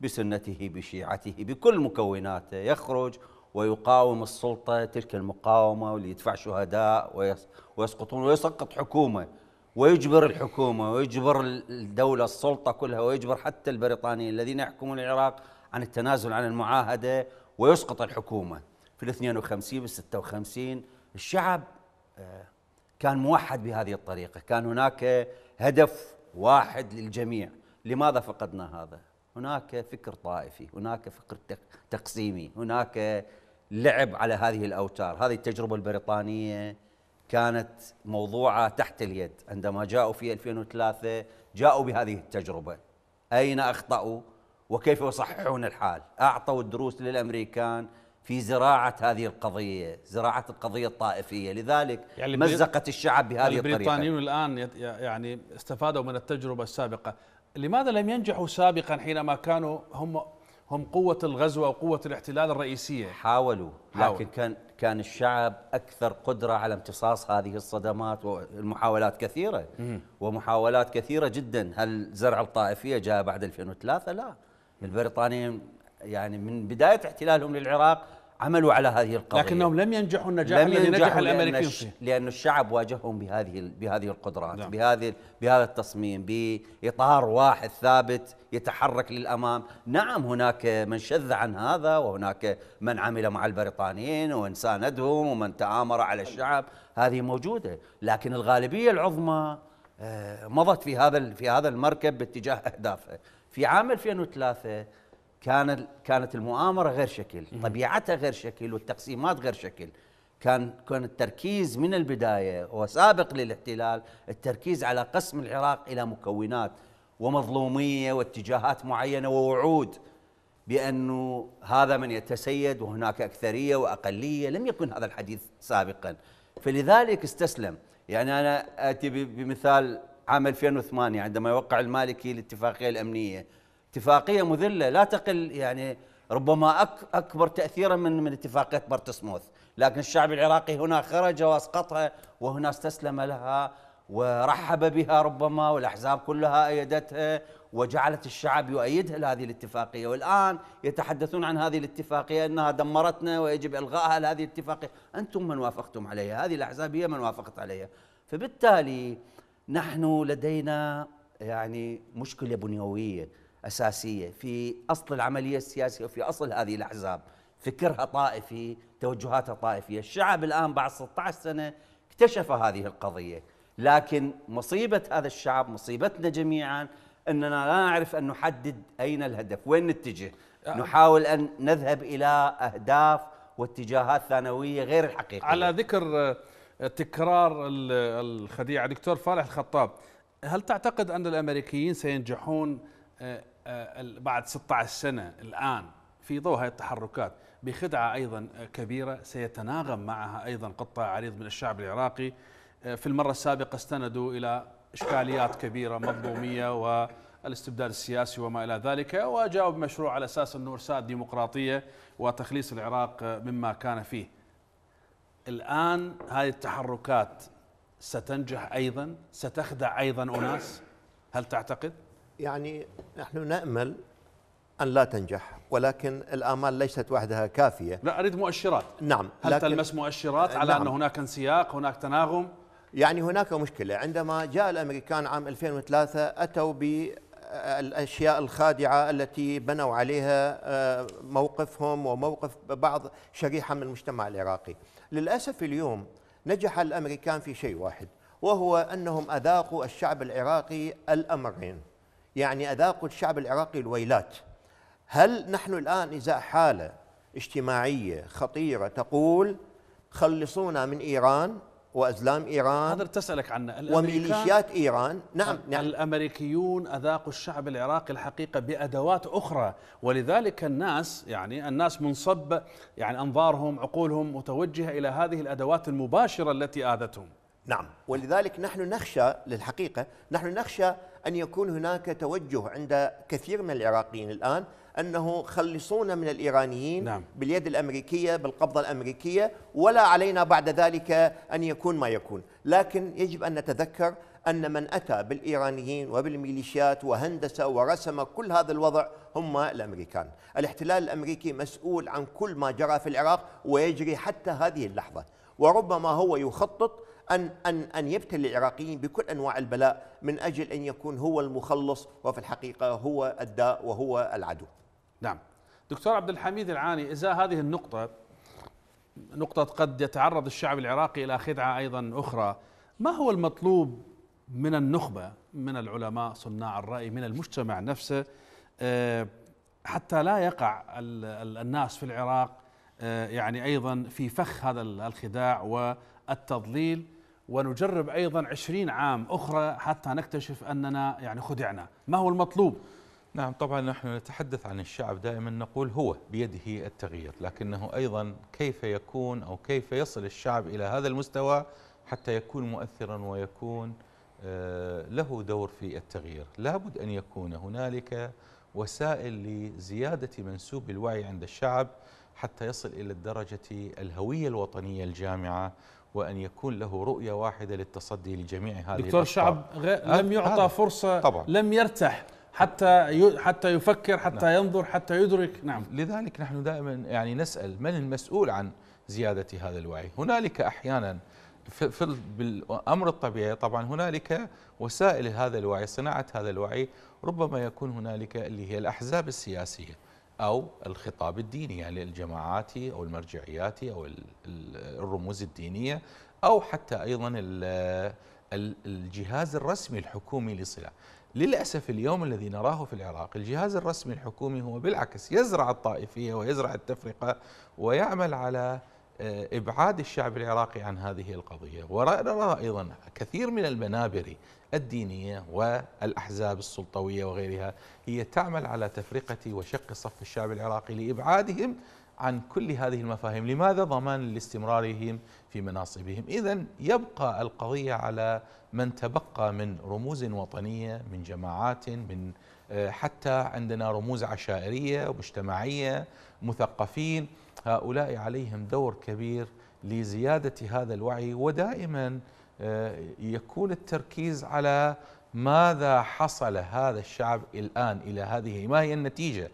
[SPEAKER 3] بسنته بشيعته بكل مكوناته يخرج ويقاوم السلطة تلك المقاومة واللي يدفع شهداء ويسقطون ويسقط حكومة ويجبر الحكومة ويجبر الدولة السلطة كلها ويجبر حتى البريطانيين الذين يحكمون العراق عن التنازل عن المعاهدة ويسقط الحكومة في ال 52 بال 56 الشعب آه، كان موحد بهذه الطريقة كان هناك هدف واحد للجميع لماذا فقدنا هذا؟ هناك فكر طائفي هناك فكر تقسيمي هناك لعب على هذه الأوتار هذه التجربة البريطانية كانت موضوعة تحت اليد عندما جاءوا في 2003 جاءوا بهذه التجربة أين أخطأوا وكيف يصححون الحال أعطوا الدروس للأمريكان في زراعة هذه القضية زراعة القضية الطائفية لذلك يعني مزقت الشعب بهذه الطريقة البريطانيون
[SPEAKER 1] الآن يعني استفادوا من التجربة السابقة لماذا لم ينجحوا سابقا حينما كانوا هم هم قوة الغزو وقوة الاحتلال الرئيسية حاولوا لكن كان كان
[SPEAKER 3] الشعب أكثر قدرة على امتصاص هذه الصدمات والمحاولات كثيرة ومحاولات كثيرة جدا هل زرع الطائفية جاء بعد 2003 لا البريطانيين يعني من بداية احتلالهم للعراق عملوا على هذه القضيه لكنهم
[SPEAKER 1] لم ينجحوا النجاح لم الذي نجح الامريكيين فيه
[SPEAKER 3] لان الشعب واجههم بهذه بهذه القدرات نعم. بهذه بهذا التصميم باطار واحد ثابت يتحرك للامام نعم هناك من شذ عن هذا وهناك من عمل مع البريطانيين ومن ساندهم ومن تآمر على الشعب هذه موجوده لكن الغالبيه العظمى آه، مضت في هذا في هذا المركب باتجاه اهدافها في عام 2003 كان كانت المؤامره غير شكل طبيعتها غير شكل والتقسيمات غير شكل كان كان التركيز من البدايه وسابق للاحتلال التركيز على قسم العراق الى مكونات ومظلوميه واتجاهات معينه ووعود بانه هذا من يتسيد وهناك اكثريه واقليه لم يكن هذا الحديث سابقا فلذلك استسلم يعني انا اتي بمثال عام 2008 عندما وقع المالكي الاتفاقيه الامنيه اتفاقيه مذله لا تقل يعني ربما أك اكبر تاثيرا من من اتفاقيه بارتسموث، لكن الشعب العراقي هنا خرج واسقطها وهنا استسلم لها ورحب بها ربما والاحزاب كلها ايدتها وجعلت الشعب يؤيدها لهذه الاتفاقيه والان يتحدثون عن هذه الاتفاقيه انها دمرتنا ويجب الغائها لهذه الاتفاقيه، انتم من وافقتم عليها، هذه الاحزاب هي من وافقت عليها، فبالتالي نحن لدينا يعني مشكله بنيويه أساسية في أصل العملية السياسية وفي أصل هذه الأحزاب فكرها طائفي توجهاتها طائفية الشعب الآن بعد 16 سنة اكتشف هذه القضية لكن مصيبة هذا الشعب مصيبتنا جميعا أننا لا نعرف أن نحدد أين الهدف وين نتجه أه. نحاول أن نذهب إلى أهداف واتجاهات ثانوية غير الحقيقية
[SPEAKER 1] على ذكر آه، تكرار الخديعة دكتور فالح الخطاب هل تعتقد أن الأمريكيين سينجحون آه، آه، بعد 16 سنه الان في ضوء هذه التحركات بخدعه ايضا آه، كبيره سيتناغم معها ايضا قطاع عريض من الشعب العراقي آه، في المره السابقه استندوا الى اشكاليات كبيره مظلوميه والاستبداد السياسي وما الى ذلك وجاءوا بمشروع على اساس انه ارسال ديمقراطيه وتخليص العراق مما كان فيه. الان هذه التحركات ستنجح ايضا؟ ستخدع ايضا اناس؟ هل تعتقد؟
[SPEAKER 5] يعني نحن نأمل أن لا تنجح ولكن الآمال ليست وحدها كافية لا أريد مؤشرات نعم هل تلمس مؤشرات على نعم. أن هناك انسياق هناك تناغم يعني هناك مشكلة عندما جاء الأمريكان عام 2003 أتوا بالأشياء الخادعة التي بنوا عليها آه، موقفهم وموقف بعض شريحة من المجتمع العراقي للأسف اليوم نجح الأمريكان في شيء واحد وهو أنهم أذاقوا الشعب العراقي الأمرين يعني أذاقوا الشعب العراقي الويلات هل نحن الآن إذا حالة اجتماعية خطيرة تقول خلصونا من إيران وأزلام إيران هذا
[SPEAKER 1] تسألك عن وميليشيات إيران نعم, نعم الأمريكيون أذاقوا الشعب العراقي الحقيقة بأدوات أخرى ولذلك الناس يعني الناس منصب يعني أنظارهم عقولهم متوجهة إلى هذه
[SPEAKER 5] الأدوات المباشرة التي آذتهم نعم ولذلك نحن نخشى للحقيقة نحن نخشى أن يكون هناك توجه عند كثير من العراقيين الآن أنه خلصونا من الإيرانيين نعم. باليد الأمريكية بالقبضة الأمريكية ولا علينا بعد ذلك أن يكون ما يكون لكن يجب أن نتذكر أن من أتى بالإيرانيين وبالميليشيات وهندسة ورسم كل هذا الوضع هم الأمريكان الاحتلال الأمريكي مسؤول عن كل ما جرى في العراق ويجري حتى هذه اللحظة وربما هو يخطط أن, أن, أن يبتلي العراقيين بكل أنواع البلاء من أجل أن يكون هو المخلص وفي الحقيقة هو الداء وهو العدو
[SPEAKER 1] نعم دكتور عبد الحميد العاني إذا هذه النقطة نقطة قد يتعرض الشعب العراقي إلى خدعة أيضا أخرى ما هو المطلوب من النخبة من العلماء صناع الرأي من المجتمع نفسه آه، حتى لا يقع الناس في العراق آه، يعني أيضا في فخ هذا الخداع والتضليل ونجرب أيضا عشرين عام أخرى حتى نكتشف أننا يعني خدعنا
[SPEAKER 4] ما هو المطلوب؟ نعم طبعا نحن نتحدث عن الشعب دائما نقول هو بيده التغيير لكنه أيضا كيف يكون أو كيف يصل الشعب إلى هذا المستوى حتى يكون مؤثرا ويكون آه، له دور في التغيير لابد أن يكون هنالك وسائل لزيادة منسوب الوعي عند الشعب حتى يصل إلى الدرجة الهوية الوطنية الجامعة وأن يكون له رؤية واحدة للتصدي لجميع هذه الأخطاء دكتور الشعب أه؟ لم يعطى هذا. فرصة طبعا. لم يرتاح حتى حتى يفكر حتى نعم. ينظر حتى يدرك نعم لذلك نحن دائما يعني نسأل من المسؤول عن زيادة هذا الوعي هنالك أحيانا في, في بالامر الطبيعي طبعا هنالك وسائل هذا الوعي صناعه هذا الوعي ربما يكون هنالك اللي هي الاحزاب السياسيه أو الخطاب الديني يعني الجماعات أو المرجعيات أو الرموز الدينية أو حتى أيضا الجهاز الرسمي الحكومي لصلة للأسف اليوم الذي نراه في العراق الجهاز الرسمي الحكومي هو بالعكس يزرع الطائفية ويزرع التفرقة ويعمل على آه، إبعاد الشعب العراقي عن هذه القضية ونرى أيضا كثير من المنابر الدينية والأحزاب السلطوية وغيرها هي تعمل على تفرقة وشق صف الشعب العراقي لإبعادهم عن كل هذه المفاهيم لماذا ضمان لاستمرارهم في مناصبهم إذا يبقى القضية على من تبقى من رموز وطنية من جماعات من آه، حتى عندنا رموز عشائرية مجتمعية مثقفين هؤلاء عليهم دور كبير لزيادة هذا الوعي ودائما آه، يكون التركيز على ماذا حصل هذا الشعب الآن إلى هذه ما هي النتيجة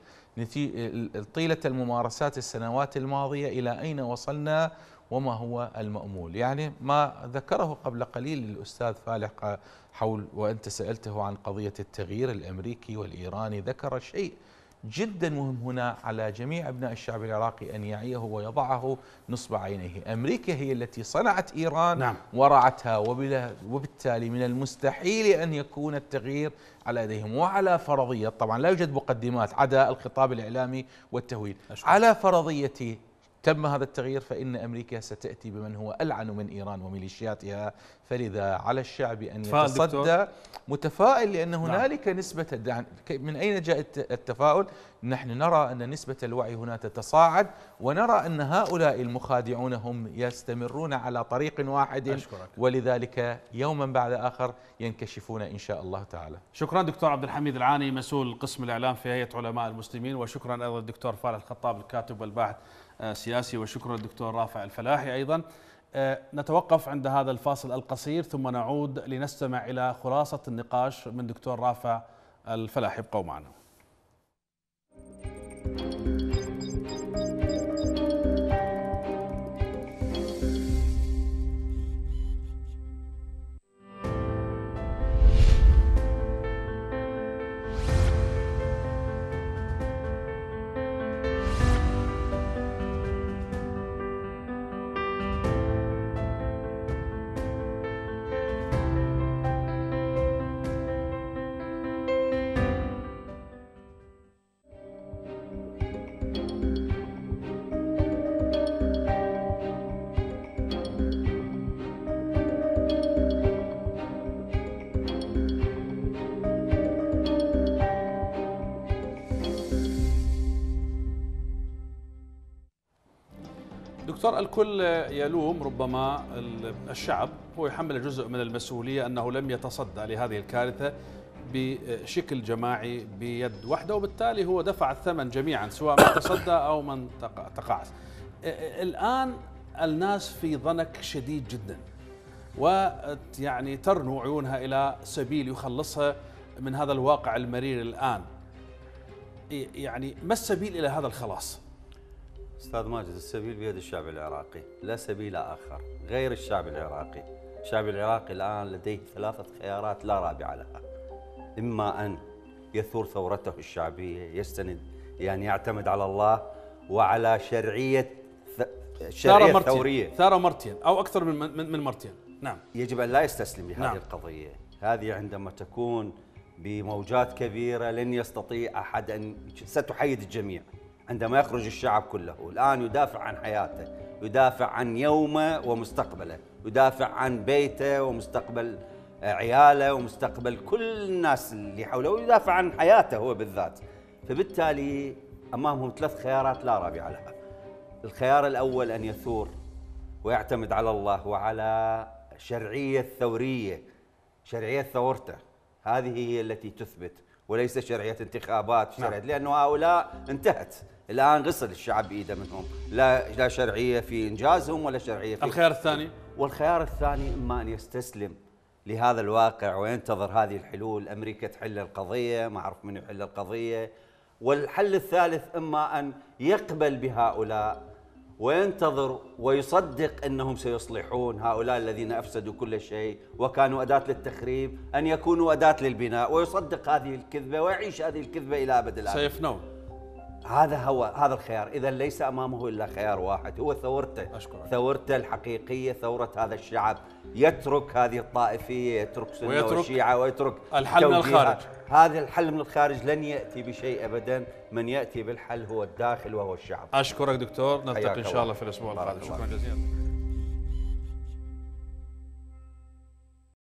[SPEAKER 4] طيلة الممارسات السنوات الماضية إلى أين وصلنا وما هو المأمول يعني ما ذكره قبل قليل الأستاذ فالح حول وأنت سألته عن قضية التغيير الأمريكي والإيراني ذكر شيء جدا مهم هنا على جميع أبناء الشعب العراقي أن يعيه ويضعه نصب عينيه أمريكا هي التي صنعت إيران نعم. ورعتها وبالتالي من المستحيل أن يكون التغيير على يديهم وعلى فرضية طبعا لا يوجد مقدمات عدا الخطاب الإعلامي والتهويل على فرضية تم هذا التغيير فإن أمريكا ستأتي بمن هو ألعن من إيران وميليشياتها فلذا على الشعب أن يتصدى متفائل لأن هنالك نعم. نسبة الدعم يعني من أين جاء التفاؤل؟ نحن نرى أن نسبة الوعي هنا تتصاعد ونرى أن هؤلاء المخادعون هم يستمرون على طريق واحد أشكرك. ولذلك يوما بعد آخر ينكشفون إن شاء الله تعالى
[SPEAKER 1] شكرا دكتور عبد الحميد العاني مسؤول قسم الإعلام في هيئة علماء المسلمين وشكرا أيضا الدكتور فارس الخطاب الكاتب والباحث آه، سياسي وشكرا للدكتور رافع الفلاحي أيضا آه، نتوقف عند هذا الفاصل القصير ثم نعود لنستمع إلى خلاصة النقاش من دكتور رافع الفلاحي ابقوا معنا دكتور الكل يلوم ربما الشعب هو يحمل جزء من المسؤولية أنه لم يتصدى لهذه الكارثة بشكل جماعي بيد واحدة وبالتالي هو دفع الثمن جميعا سواء من تصدى أو من تقاعس الآن الناس في ضنك شديد جدا ويعني ترنو عيونها إلى سبيل يخلصها من هذا الواقع المرير الآن يعني ما السبيل إلى هذا الخلاص؟
[SPEAKER 3] استاذ ماجد السبيل بيد الشعب العراقي لا سبيل اخر غير الشعب العراقي الشعب العراقي الان لديه ثلاثه خيارات لا رابع لها اما ان يثور ثورته الشعبيه يستند يعني يعتمد على الله وعلى شرعيه شرعية ثارة ثورية ثاره مرتين او اكثر من من مرتين نعم يجب ان لا يستسلم لهذه نعم. القضيه هذه عندما تكون بموجات كبيره لن يستطيع احد ان ستحيد الجميع عندما يخرج الشعب كله الآن يدافع عن حياته يدافع عن يومه ومستقبله يدافع عن بيته ومستقبل عياله ومستقبل كل الناس اللي حوله ويدافع عن حياته هو بالذات فبالتالي أمامهم ثلاث خيارات لا رابع لها الخيار الأول أن يثور ويعتمد على الله وعلى شرعية ثورية شرعية ثورته هذه هي التي تثبت وليس شرعية انتخابات شرعية نعم. لأنه هؤلاء انتهت الان غسل الشعب بايده منهم لا لا شرعيه في انجازهم ولا شرعيه في الخيار الثاني والخيار الثاني اما ان يستسلم لهذا الواقع وينتظر هذه الحلول امريكا تحل القضيه ما اعرف من يحل القضيه والحل الثالث اما ان يقبل بهؤلاء وينتظر ويصدق انهم سيصلحون هؤلاء الذين افسدوا كل شيء وكانوا اداه للتخريب ان يكونوا اداه للبناء ويصدق هذه الكذبه ويعيش هذه الكذبه الى ابد الابد سيفنون هذا هو هذا الخيار اذا ليس امامه الا خيار واحد هو ثورته أشكرك. ثورته الحقيقيه ثوره هذا الشعب يترك هذه الطائفيه يترك سنه ويترك والشيعه ويترك الحل من الخارج هذا الحل من الخارج لن ياتي بشيء ابدا من ياتي بالحل هو الداخل وهو الشعب اشكرك دكتور نلتقي ان شاء الله في الاسبوع
[SPEAKER 1] القادم شكرا جزيلا